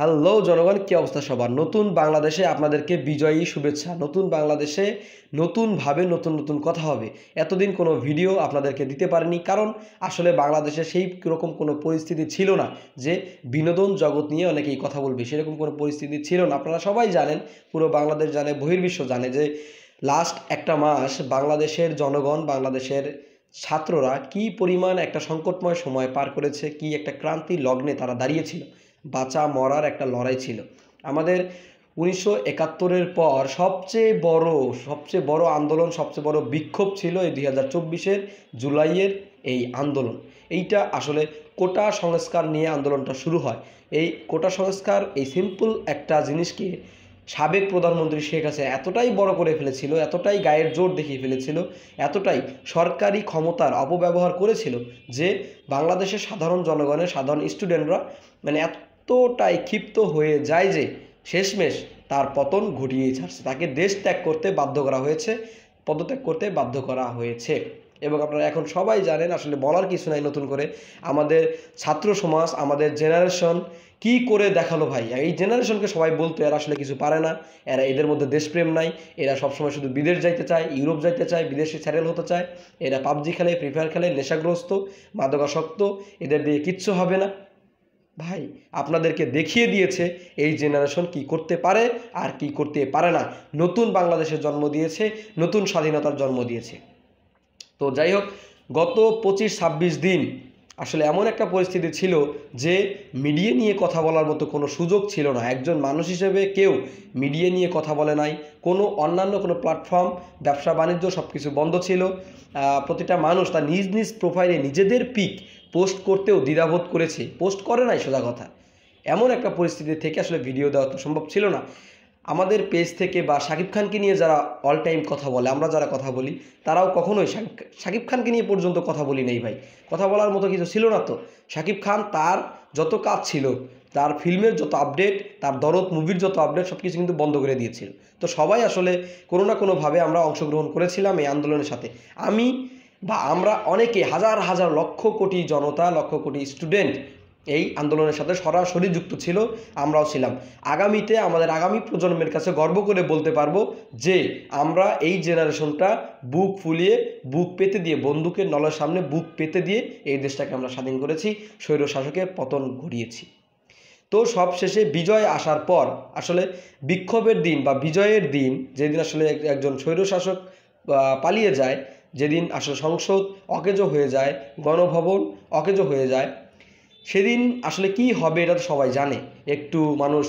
hello জনগণ কী অবস্থা সবার নতুন বাংলাদেশে আপনাদেরকে বিজয়ী শুভেচ্ছা নতুন বাংলাদেশে নতুনভাবে নতুন নতুন কথা হবে এতদিন কোনো ভিডিও আপনাদেরকে দিতে পারেনি কারণ আসলে বাংলাদেশে সেই রকম কোনো পরিস্থিতি ছিল না যে বিনোদন জগৎ নিয়ে অনেকেই কথা বলবে সেরকম কোনো পরিস্থিতি ছিল না আপনারা সবাই জানেন পুরো বাংলাদেশ জানে বহির্বিশ্ব জানে যে লাস্ট একটা মাস বাংলাদেশের জনগণ বাংলাদেশের ছাত্ররা কি পরিমাণ একটা সংকটময় সময় পার করেছে কি একটা ক্রান্তি লগ্নে তারা দাঁড়িয়েছিল বাঁচা মরার একটা লড়াই ছিল আমাদের উনিশশো একাত্তরের পর সবচেয়ে বড় সবচেয়ে বড় আন্দোলন সবচেয়ে বড় বিক্ষোভ ছিল এই দুই হাজার চব্বিশের জুলাইয়ের এই আন্দোলন এইটা আসলে কোটা সংস্কার নিয়ে আন্দোলনটা শুরু হয় এই কোটা সংস্কার এই সিম্পল একটা জিনিসকে সাবেক প্রধানমন্ত্রী শেখ হাসিনা এতটাই বড় করে ফেলেছিল এতটাই গায়ের জোর দেখিয়ে ফেলেছিল এতটাই সরকারি ক্ষমতার অপব্যবহার করেছিল যে বাংলাদেশের সাধারণ জনগণের সাধারণ স্টুডেন্টরা মানে এতটাই ক্ষিপ্ত হয়ে যায় যে শেষমেশ তার পতন ঘটিয়ে ছাড়ছে তাকে দেশ ত্যাগ করতে বাধ্য করা হয়েছে পদত্যাগ করতে বাধ্য করা হয়েছে এবং আপনারা এখন সবাই জানেন আসলে বলার কিছু নাই নতুন করে আমাদের ছাত্র সমাজ আমাদের জেনারেশন কি করে দেখালো ভাই এই জেনারেশনকে সবাই বলতো এরা আসলে কিছু পারে না এরা এদের মধ্যে দেশপ্রেম নাই এরা সবসময় শুধু বিদেশ যাইতে চায় ইউরোপ যাইতে চায় বিদেশে স্যারেল হতে চায় এরা পাবজি খেলে ফ্রি ফায়ার খেলে নেশাগ্রস্ত মাদকাসক্ত এদের দিয়ে কিচ্ছু হবে না ভাই আপনাদেরকে দেখিয়ে দিয়েছে এই জেনারেশন কি করতে পারে আর কি করতে পারে না নতুন বাংলাদেশের জন্ম দিয়েছে নতুন স্বাধীনতার জন্ম দিয়েছে তো যাই হোক গত পঁচিশ ছাব্বিশ দিন আসলে এমন একটা পরিস্থিতি ছিল যে মিডিয়া নিয়ে কথা বলার মতো কোনো সুযোগ ছিল না একজন মানুষ হিসেবে কেউ মিডিয়া নিয়ে কথা বলে নাই কোনো অন্যান্য কোনো প্ল্যাটফর্ম ব্যবসা বাণিজ্য সব কিছু বন্ধ ছিল প্রতিটা মানুষ তার নিজ নিজ প্রোফাইলে নিজেদের পিক পোস্ট করতেও দ্বিধাবোধ করেছে পোস্ট করে নাই সোজা কথা এমন একটা পরিস্থিতি থেকে আসলে ভিডিও দেওয়া তো সম্ভব ছিল না আমাদের পেজ থেকে বা শাকিব খানকে নিয়ে যারা অল টাইম কথা বলে আমরা যারা কথা বলি তারাও কখনোই শাকিব খানকে নিয়ে পর্যন্ত কথা বলি নেই ভাই কথা বলার মতো কিছু ছিল না তো শাকিব খান তার যত কাজ ছিল তার ফিল্মের যত আপডেট তার দরদ মুভির যত আপডেট সব কিছু কিন্তু বন্ধ করে দিয়েছিল তো সবাই আসলে কোনো না কোনোভাবে আমরা অংশগ্রহণ করেছিলাম এই আন্দোলনের সাথে আমি বা আমরা অনেকে হাজার হাজার লক্ষ কোটি জনতা লক্ষ কোটি স্টুডেন্ট এই আন্দোলনের সাথে সরাসরি যুক্ত ছিল আমরাও ছিলাম আগামীতে আমাদের আগামী প্রজন্মের কাছে গর্ব করে বলতে পারবো যে আমরা এই জেনারেশনটা বুক ফুলিয়ে বুক পেতে দিয়ে বন্দুকের নলের সামনে বুক পেতে দিয়ে এই দেশটাকে আমরা স্বাধীন করেছি স্বৈর শাসকের পতন ঘুরিয়েছি তো সবশেষে বিজয় আসার পর আসলে বিক্ষোভের দিন বা বিজয়ের দিন যেদিন আসলে একজন স্বৈরশাসক পালিয়ে যায় যেদিন আসলে সংসদ অকেজো হয়ে যায় গণভবন অকেজো হয়ে যায় সেদিন আসলে কি হবে এটা তো সবাই জানে একটু মানুষ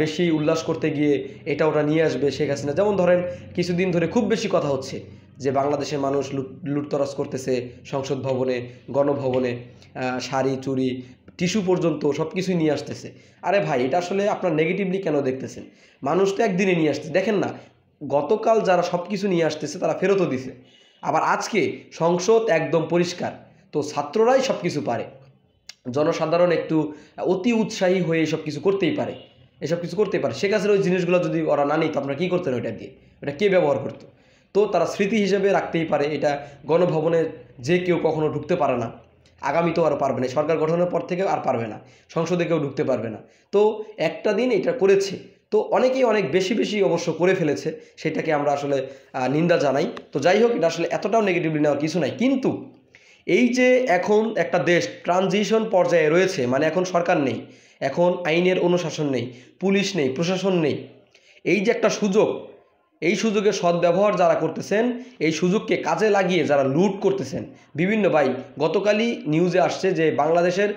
বেশি উল্লাস করতে গিয়ে এটা ওটা নিয়ে আসবে শেখ হাসিনা যেমন ধরেন কিছুদিন ধরে খুব বেশি কথা হচ্ছে যে বাংলাদেশের মানুষ লুট লুটতরাজ করতেছে সংসদ ভবনে গণভবনে শাড়ি চুরি টিস্যু পর্যন্ত সব কিছুই নিয়ে আসতেছে আরে ভাই এটা আসলে আপনার নেগেটিভলি কেন দেখতেছেন মানুষ তো একদিনে নিয়ে আসছে দেখেন না গতকাল যারা সব কিছু নিয়ে আসতেছে তারা ফেরতও দিছে আবার আজকে সংসদ একদম পরিষ্কার তো ছাত্ররাই সব কিছু পারে জনসাধারণ একটু অতি উৎসাহী হয়ে এসব কিছু করতেই পারে এসব কিছু করতে পারে সে কাছের ওই জিনিসগুলো যদি ওরা না নিত আপনারা কী করতেন ওইটা দিয়ে ওটা কে ব্যবহার করতো তো তারা স্মৃতি হিসেবে রাখতেই পারে এটা গণভবনে যে কেউ কখনো ঢুকতে পারে না আগামীতেও আর পারবে না সরকার গঠনের পর থেকে আর পারবে না সংসদে কেউ ঢুকতে পারবে না তো একটা দিন এটা করেছে তো অনেকেই অনেক বেশি বেশি অবশ্য করে ফেলেছে সেটাকে আমরা আসলে নিন্দা জানাই তো যাই হোক এটা আসলে এতটাও নেগেটিভলি নেওয়ার কিছু নাই কিন্তু এই যে এখন একটা দেশ ট্রানজিশন পর্যায়ে রয়েছে মানে এখন সরকার নেই এখন আইনের অনুশাসন নেই পুলিশ নেই প্রশাসন নেই এই যে একটা সুযোগ এই সুযোগের সদ্ব্যবহার যারা করতেছেন এই সুযোগকে কাজে লাগিয়ে যারা লুট করতেছেন বিভিন্ন ভাই গতকালই নিউজে আসছে যে বাংলাদেশের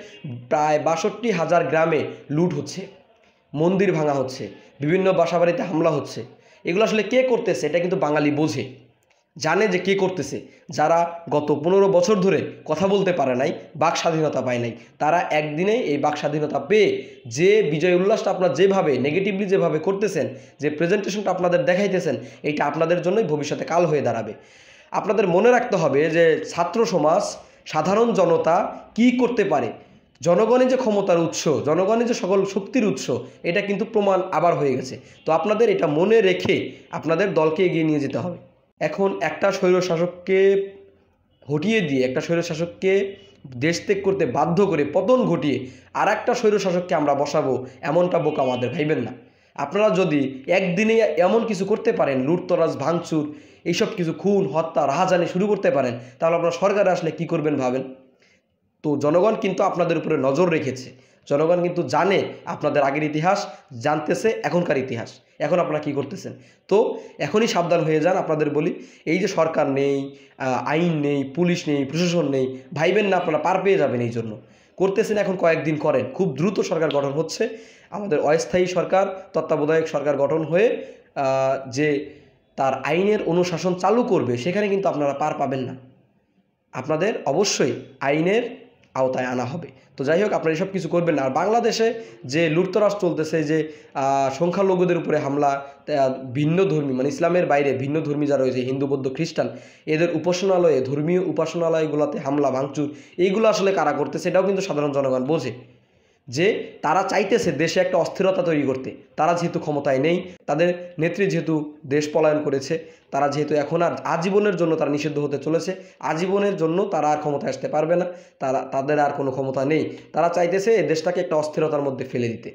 প্রায় বাষট্টি হাজার গ্রামে লুট হচ্ছে মন্দির ভাঙা হচ্ছে বিভিন্ন বাসাবাড়িতে হামলা হচ্ছে এগুলো আসলে কে করতেছে এটা কিন্তু বাঙালি বোঝে জানে যে কে করতেছে যারা গত পনেরো বছর ধরে কথা বলতে পারে নাই বাক স্বাধীনতা পায় নাই তারা একদিনেই এই বাক স্বাধীনতা পেয়ে যে বিজয় উল্লাসটা আপনার যেভাবে নেগেটিভলি যেভাবে করতেছেন যে প্রেজেন্টেশনটা আপনাদের দেখাইতেছেন এইটা আপনাদের জন্যই ভবিষ্যতে কাল হয়ে দাঁড়াবে আপনাদের মনে রাখতে হবে যে ছাত্র সমাজ সাধারণ জনতা কি করতে পারে জনগণের যে ক্ষমতার উৎস জনগণের যে সকল শক্তির উৎস এটা কিন্তু প্রমাণ আবার হয়ে গেছে তো আপনাদের এটা মনে রেখে আপনাদের দলকে এগিয়ে নিয়ে যেতে হবে এখন একটা স্বৈর শাসককে হটিয়ে দিয়ে একটা স্বৈর শাসককে দেশ ত্যাগ করতে বাধ্য করে পতন ঘটিয়ে আর একটা স্বৈর শাসককে আমরা বসাবো এমনটা বোকা আমাদের ভাইবেন না আপনারা যদি একদিনে এমন কিছু করতে পারেন লুটতরাজ ভাঙচুর এইসব কিছু খুন হত্যা রাহাজানি শুরু করতে পারেন তাহলে আপনারা সরকারে আসলে কি করবেন ভাবেন তো জনগণ কিন্তু আপনাদের উপরে নজর রেখেছে জনগণ কিন্তু জানে আপনাদের আগের ইতিহাস জানতেছে এখনকার ইতিহাস এখন আপনারা কী করতেছেন তো এখনই সাবধান হয়ে যান আপনাদের বলি এই যে সরকার নেই আইন নেই পুলিশ নেই প্রশাসন নেই ভাইবেন না আপনারা পার পেয়ে যাবেন এই জন্য করতেছেন এখন কয়েকদিন করেন খুব দ্রুত সরকার গঠন হচ্ছে আমাদের অস্থায়ী সরকার তত্ত্বাবধায়ক সরকার গঠন হয়ে যে তার আইনের অনুশাসন চালু করবে সেখানে কিন্তু আপনারা পার পাবেন না আপনাদের অবশ্যই আইনের আওতায় আনা হবে তো যাই হোক আপনারা এসব কিছু করবেন না আর বাংলাদেশে যে লুটতরাজ চলতেছে যে সংখ্যালঘুদের উপরে হামলা ভিন্ন ধর্মী মানে ইসলামের বাইরে ভিন্ন ধর্মী যা রয়েছে হিন্দু বৌদ্ধ খ্রিস্টান এদের উপাসনালয়ে ধর্মীয় উপাসনালয়গুলোতে হামলা ভাঙচুর এইগুলো আসলে কারা করতেছে এটাও কিন্তু সাধারণ জনগণ বোঝে যে তারা চাইতেছে দেশে একটা অস্থিরতা তৈরি করতে তারা যেহেতু ক্ষমতায় নেই তাদের নেত্রী যেহেতু দেশ পলায়ন করেছে তারা যেহেতু এখন আর আজীবনের জন্য তারা নিষিদ্ধ হতে চলেছে আজীবনের জন্য তারা আর ক্ষমতায় আসতে পারবে না তারা তাদের আর কোনো ক্ষমতা নেই তারা চাইতেছে এই দেশটাকে একটা অস্থিরতার মধ্যে ফেলে দিতে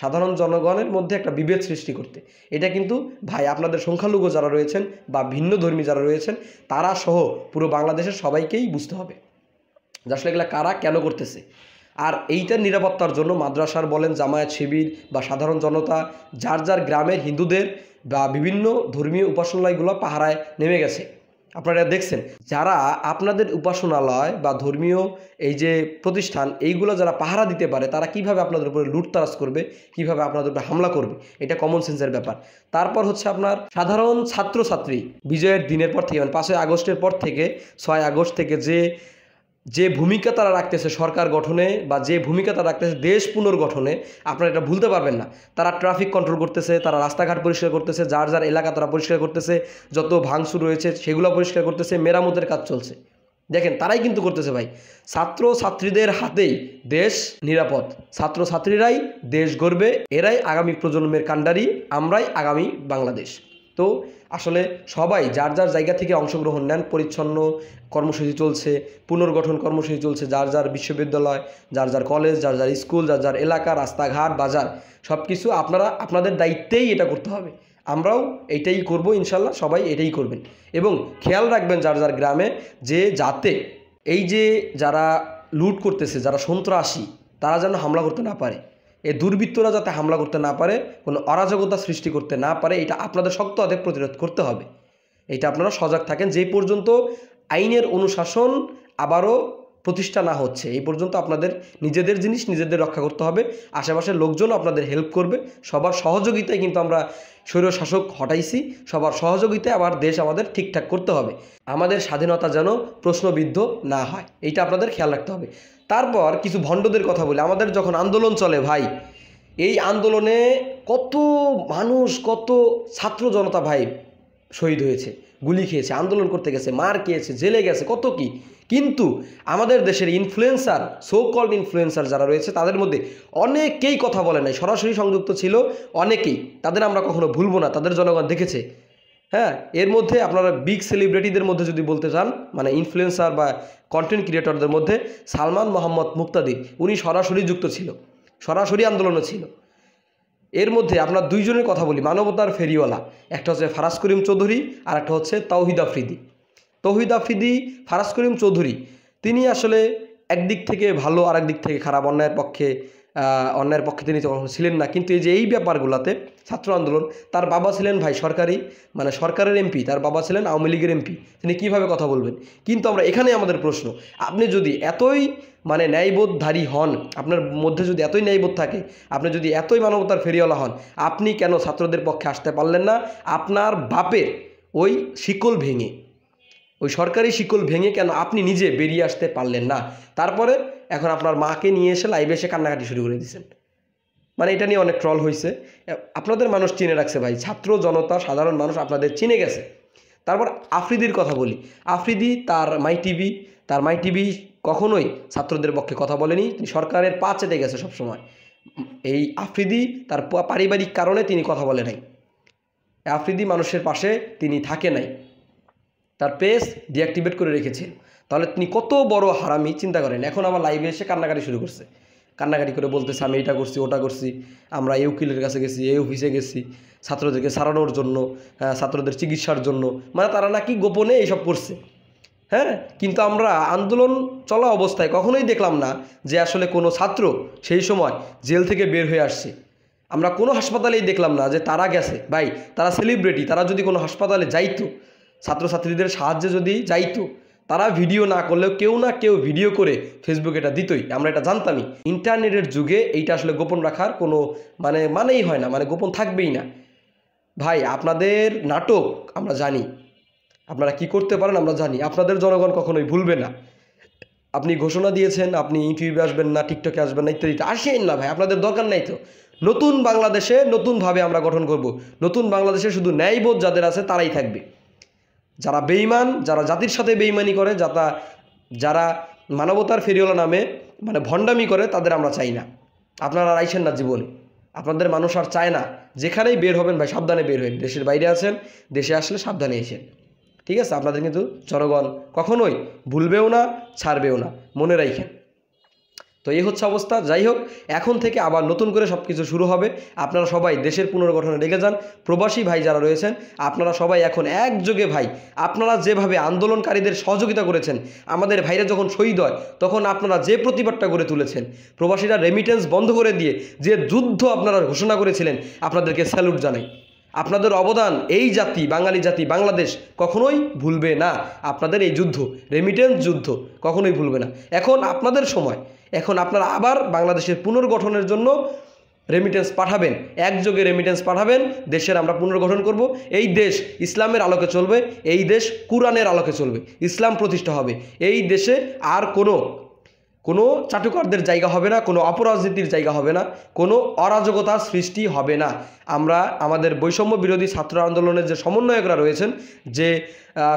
সাধারণ জনগণের মধ্যে একটা বিভেদ সৃষ্টি করতে এটা কিন্তু ভাই আপনাদের সংখ্যালঘু যারা রয়েছেন বা ভিন্ন ধর্মী যারা রয়েছেন তারা সহ পুরো বাংলাদেশের সবাইকেই বুঝতে হবে আসলে এগুলো কারা কেন করতেছে আর এইটার নিরাপত্তার জন্য মাদ্রাসার বলেন জামায়াত শিবির বা সাধারণ জনতা যার যার গ্রামের হিন্দুদের বা বিভিন্ন ধর্মীয় উপাসনালয়গুলো পাহারায় নেমে গেছে আপনারা দেখছেন যারা আপনাদের উপাসনালয় বা ধর্মীয় এই যে প্রতিষ্ঠান এইগুলো যারা পাহারা দিতে পারে তারা কিভাবে আপনাদের উপরে লুটতারাজ করবে কিভাবে আপনাদের উপরে হামলা করবে এটা কমন সেন্সের ব্যাপার তারপর হচ্ছে আপনার সাধারণ ছাত্রছাত্রী বিজয়ের দিনের পর থেকে মানে পাঁচই আগস্টের পর থেকে ছয় আগস্ট থেকে যে যে ভূমিকা তারা রাখতেছে সরকার গঠনে বা যে ভূমিকা তারা রাখতেছে দেশ পুনর্গঠনে আপনারা এটা ভুলতে পারবেন না তারা ট্রাফিক কন্ট্রোল করতেছে তারা রাস্তাঘাট পরিষ্কার করতেছে যার যার এলাকা তারা পরিষ্কার করতেছে যত ভাঙচুর রয়েছে সেগুলো পরিষ্কার করতেছে মেরামতের কাজ চলছে দেখেন তারাই কিন্তু করতেছে ভাই ছাত্র ছাত্রীদের হাতেই দেশ নিরাপদ ছাত্র ছাত্রীরাই দেশ গড়বে এরাই আগামী প্রজন্মের কাণ্ডারি আমরাই আগামী বাংলাদেশ তো আসলে সবাই যার যার জায়গা থেকে অংশগ্রহণ নেন পরিচ্ছন্ন কর্মসূচি চলছে পুনর্গঠন কর্মসূচি চলছে যার যার বিশ্ববিদ্যালয় যার যার কলেজ যার যার স্কুল যার যার এলাকা রাস্তাঘাট বাজার সব কিছু আপনারা আপনাদের দায়িত্বেই এটা করতে হবে আমরাও এটাই করব ইনশাল্লাহ সবাই এটাই করবেন এবং খেয়াল রাখবেন যার যার গ্রামে যে যাতে এই যে যারা লুট করতেছে যারা সন্ত্রাসী তারা যেন হামলা করতে না পারে এই দুর্বৃত্তরা যাতে হামলা করতে না পারে কোনো অরাজকতা সৃষ্টি করতে না পারে এটা আপনাদের শক্ত হাতে প্রতিরোধ করতে হবে এটা আপনারা সজাগ থাকেন যেই পর্যন্ত আইনের অনুশাসন আবারও প্রতিষ্ঠা না হচ্ছে এই পর্যন্ত আপনাদের নিজেদের জিনিস নিজেদের রক্ষা করতে হবে আশেপাশের লোকজন আপনাদের হেল্প করবে সবার সহযোগিতায় কিন্তু আমরা স্বৈর শাসক হটাইছি সবার সহযোগিতায় আবার দেশ আমাদের ঠিকঠাক করতে হবে আমাদের স্বাধীনতা যেন প্রশ্নবিদ্ধ না হয় এইটা আপনাদের খেয়াল রাখতে হবে তারপর কিছু ভণ্ডদের কথা বলি আমাদের যখন আন্দোলন চলে ভাই এই আন্দোলনে কত মানুষ কত ছাত্র জনতা ভাই শহীদ হয়েছে গুলি খেয়েছে আন্দোলন করতে গেছে মার খেয়েছে জেলে গেছে কত কি কিন্তু আমাদের দেশের ইনফ্লুয়েন্সার সো কল্ড ইনফ্লুয়েন্সার যারা রয়েছে তাদের মধ্যে অনেকেই কথা বলে নাই সরাসরি সংযুক্ত ছিল অনেকেই তাদের আমরা কখনো ভুলবো না তাদের জনগণ দেখেছে হ্যাঁ এর মধ্যে আপনারা বিগ সেলিব্রিটিদের মধ্যে যদি বলতে চান মানে ইনফ্লুয়েন্সার বা কন্টেন্ট ক্রিয়েটরদের মধ্যে সালমান মোহাম্মদ মুক্তাদি উনি সরাসরি যুক্ত ছিল সরাসরি আন্দোলনও ছিল এর মধ্যে আমরা দুইজনের কথা বলি মানবতার ফেরিওয়ালা একটা হচ্ছে ফারাজ করিম চৌধুরী আর একটা হচ্ছে তৌহিদ আফ্রিদি তৌহিদ আফ্রিদি ফারাজ করিম চৌধুরী তিনি আসলে একদিক থেকে ভালো আর দিক থেকে খারাপ অন্যায়ের পক্ষে অন্যায়ের পক্ষে তিনি তখন ছিলেন না কিন্তু এই যে এই ব্যাপারগুলোতে ছাত্র আন্দোলন তার বাবা ছিলেন ভাই সরকারি মানে সরকারের এমপি তার বাবা ছিলেন আওয়ামী লীগের এমপি তিনি কিভাবে কথা বলবেন কিন্তু আমরা এখানে আমাদের প্রশ্ন আপনি যদি এতই মানে ন্যায়বোধধারী হন আপনার মধ্যে যদি এতই ন্যায়বোধ থাকে আপনি যদি এতই মানবতার ফেরিওয়ালা হন আপনি কেন ছাত্রদের পক্ষে আসতে পারলেন না আপনার বাপের ওই শিকল ভেঙে ওই সরকারি শিকল ভেঙে কেন আপনি নিজে বেরিয়ে আসতে পারলেন না তারপরে এখন আপনার মাকে নিয়ে এসে লাইভে এসে কান্নাকাটি শুরু করে দিয়েছেন মানে এটা নিয়ে অনেক ট্রল হয়েছে আপনাদের মানুষ চিনে রাখছে ভাই ছাত্র জনতা সাধারণ মানুষ আপনাদের চিনে গেছে তারপর আফ্রিদির কথা বলি আফ্রিদি তার মাই টিভি তার মাই টিভি কখনোই ছাত্রদের পক্ষে কথা বলেনি তিনি সরকারের পা চেটে গেছে সবসময় এই আফ্রিদি তার পারিবারিক কারণে তিনি কথা বলে নাই আফ্রিদি মানুষের পাশে তিনি থাকে নাই তার পেজ ডিঅ্যাক্টিভেট করে রেখেছেন তাহলে তিনি কত বড় হারামি চিন্তা করেন এখন আমার লাইভে এসে কান্নাকাটি শুরু করছে কান্নাকাটি করে বলতেছে আমি এটা করছি ওটা করছি আমরা এই উকিলের কাছে গেছি এই অফিসে গেছি ছাত্রদেরকে সারানোর জন্য ছাত্রদের চিকিৎসার জন্য মানে তারা নাকি গোপনে এইসব করছে হ্যাঁ কিন্তু আমরা আন্দোলন চলা অবস্থায় কখনোই দেখলাম না যে আসলে কোনো ছাত্র সেই সময় জেল থেকে বের হয়ে আসছে আমরা কোনো হাসপাতালেই দেখলাম না যে তারা গেছে ভাই তারা সেলিব্রিটি তারা যদি কোনো হাসপাতালে যাইতো ছাত্রছাত্রীদের সাহায্যে যদি যাইতো তারা ভিডিও না করলেও কেউ না কেউ ভিডিও করে ফেসবুকে এটা দিতই আমরা এটা জানতামই ইন্টারনেটের যুগে এইটা আসলে গোপন রাখার কোনো মানে মানেই হয় না মানে গোপন থাকবেই না ভাই আপনাদের নাটক আমরা জানি আপনারা কি করতে পারেন আমরা জানি আপনাদের জনগণ কখনোই ভুলবে না আপনি ঘোষণা দিয়েছেন আপনি ইউটিউবে আসবেন না টিকটকে আসবেন না ইত্যাদি আসেন না ভাই আপনাদের দরকার নাই তো নতুন বাংলাদেশে নতুনভাবে আমরা গঠন করব নতুন বাংলাদেশে শুধু ন্যায়বোধ যাদের আছে তারাই থাকবে যারা বেইমান যারা জাতির সাথে বেইমানি করে যাতা যারা মানবতার ফেরিওলা নামে মানে ভণ্ডামি করে তাদের আমরা চাই না আপনারা রাইছেন না জীবনে আপনাদের মানুষ আর চায় না যেখানেই বের হবেন ভাই সাবধানে বের হবেন দেশের বাইরে আছেন দেশে আসলে সাবধানে এসেন ঠিক আছে আপনাদের কিন্তু জনগণ কখনোই ভুলবেও না ছাড়বেও না মনে রাখেন তো এই হচ্ছে অবস্থা যাই হোক এখন থেকে আবার নতুন করে সব কিছু শুরু হবে আপনারা সবাই দেশের পুনর্গঠনে রেগে যান প্রবাসী ভাই যারা রয়েছেন আপনারা সবাই এখন একযোগে ভাই আপনারা যেভাবে আন্দোলনকারীদের সহযোগিতা করেছেন আমাদের ভাইরা যখন শহীদ হয় তখন আপনারা যে প্রতিবাদটা গড়ে তুলেছেন প্রবাসীরা রেমিটেন্স বন্ধ করে দিয়ে যে যুদ্ধ আপনারা ঘোষণা করেছিলেন আপনাদেরকে স্যালুট জানাই আপনাদের অবদান এই জাতি বাঙালি জাতি বাংলাদেশ কখনোই ভুলবে না আপনাদের এই যুদ্ধ রেমিটেন্স যুদ্ধ কখনোই ভুলবে না এখন আপনাদের সময় এখন আপনারা আবার বাংলাদেশের পুনর্গঠনের জন্য রেমিটেন্স পাঠাবেন একযোগে রেমিটেন্স পাঠাবেন দেশের আমরা পুনর্গঠন করব এই দেশ ইসলামের আলোকে চলবে এই দেশ কোরআনের আলোকে চলবে ইসলাম প্রতিষ্ঠা হবে এই দেশে আর কোনো কোনো চাটুকারদের জায়গা হবে না কোনো অপরাজনীতির জায়গা হবে না কোনো অরাজকতার সৃষ্টি হবে না আমরা আমাদের বৈষম্য বিরোধী ছাত্র আন্দোলনের যে সমন্বয়করা রয়েছেন যে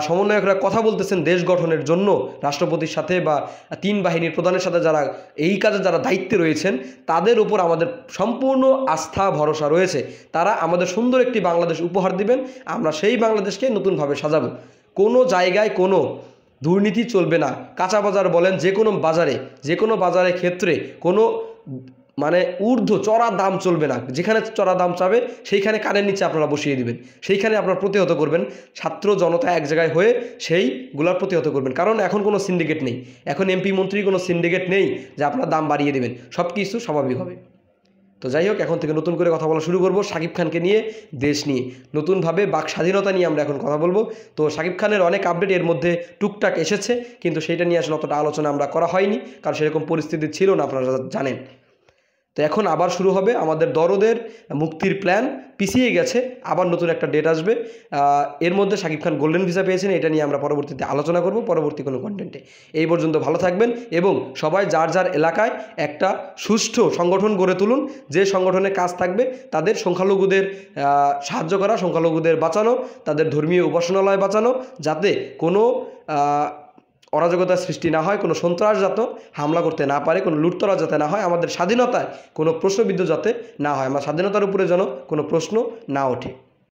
সমন্বয়করা কথা বলতেছেন দেশ গঠনের জন্য রাষ্ট্রপতির সাথে বা তিন বাহিনীর প্রধানের সাথে যারা এই কাজে যারা দায়িত্বে রয়েছেন তাদের উপর আমাদের সম্পূর্ণ আস্থা ভরসা রয়েছে তারা আমাদের সুন্দর একটি বাংলাদেশ উপহার দিবেন আমরা সেই বাংলাদেশকে নতুনভাবে সাজাবো কোনো জায়গায় কোনো দুর্নীতি চলবে না কাঁচা বাজার বলেন যে কোনো বাজারে যে কোনো বাজারের ক্ষেত্রে কোনো মানে ঊর্ধ্ব চড়া দাম চলবে না যেখানে চড়া দাম চাবে সেইখানে কানের নিচে আপনারা বসিয়ে দিবেন সেইখানে আপনারা প্রতিহত করবেন ছাত্র জনতা এক জায়গায় হয়ে সেইগুলার প্রতিহত করবেন কারণ এখন কোনো সিন্ডিকেট নেই এখন এমপি মন্ত্রী কোনো সিন্ডিকেট নেই যে আপনারা দাম বাড়িয়ে দেবেন সব কিছু স্বাভাবিক হবে তো যাই হোক এখন থেকে নতুন করে কথা বলা শুরু করব শাকিব খানকে নিয়ে দেশ নিয়ে নতুনভাবে বাক স্বাধীনতা নিয়ে আমরা এখন কথা বলবো তো সাকিব খানের অনেক আপডেট এর মধ্যে টুকটাক এসেছে কিন্তু সেটা নিয়ে আসলে অতটা আলোচনা আমরা করা হয়নি কারণ সেরকম পরিস্থিতি ছিল না আপনারা জানেন তো এখন আবার শুরু হবে আমাদের দরদের মুক্তির প্ল্যান পিছিয়ে গেছে আবার নতুন একটা ডেট আসবে এর মধ্যে শাকিব খান গোল্ডেন ভিসা পেয়েছেন এটা নিয়ে আমরা পরবর্তীতে আলোচনা করব পরবর্তী কোনো কন্টেন্টে এই পর্যন্ত ভালো থাকবেন এবং সবাই যার যার এলাকায় একটা সুষ্ঠু সংগঠন গড়ে তুলুন যে সংগঠনে কাজ থাকবে তাদের সংখ্যালঘুদের সাহায্য করা সংখ্যালঘুদের বাঁচানো তাদের ধর্মীয় উপাসনালয় বাঁচানো যাতে কোনো অরাজকতার সৃষ্টি না হয় কোনো সন্ত্রাস যাতে হামলা করতে না পারে কোনো লুটতরা যাতে না হয় আমাদের স্বাধীনতায় কোনো প্রশ্নবিদ্ধ যাতে না হয় আমার স্বাধীনতার উপরে যেন কোনো প্রশ্ন না ওঠে